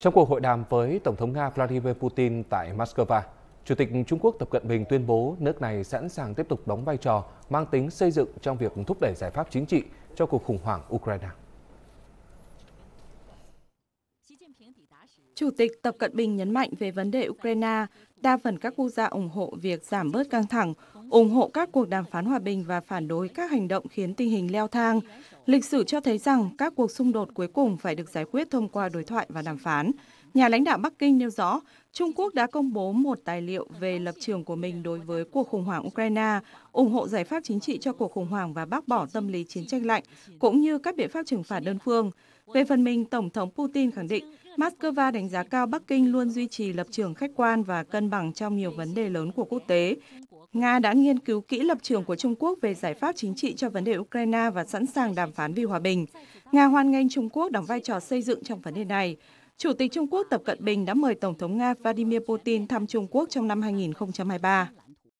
Trong cuộc hội đàm với Tổng thống Nga Vladimir Putin tại Moscow, Chủ tịch Trung Quốc Tập Cận Bình tuyên bố nước này sẵn sàng tiếp tục đóng vai trò mang tính xây dựng trong việc thúc đẩy giải pháp chính trị cho cuộc khủng hoảng Ukraine. Chủ tịch Tập Cận Bình nhấn mạnh về vấn đề Ukraine, đa phần các quốc gia ủng hộ việc giảm bớt căng thẳng ủng hộ các cuộc đàm phán hòa bình và phản đối các hành động khiến tình hình leo thang. Lịch sử cho thấy rằng các cuộc xung đột cuối cùng phải được giải quyết thông qua đối thoại và đàm phán. Nhà lãnh đạo Bắc Kinh nêu rõ, Trung Quốc đã công bố một tài liệu về lập trường của mình đối với cuộc khủng hoảng Ukraine, ủng hộ giải pháp chính trị cho cuộc khủng hoảng và bác bỏ tâm lý chiến tranh lạnh, cũng như các biện pháp trừng phạt đơn phương. Về phần mình, Tổng thống Putin khẳng định Moscow đánh giá cao Bắc Kinh luôn duy trì lập trường khách quan và cân bằng trong nhiều vấn đề lớn của quốc tế. Nga đã nghiên cứu kỹ lập trường của Trung Quốc về giải pháp chính trị cho vấn đề Ukraine và sẵn sàng đàm phán vì hòa bình. Nga hoan nghênh Trung Quốc đóng vai trò xây dựng trong vấn đề này. Chủ tịch Trung Quốc Tập Cận Bình đã mời Tổng thống Nga Vladimir Putin thăm Trung Quốc trong năm 2023.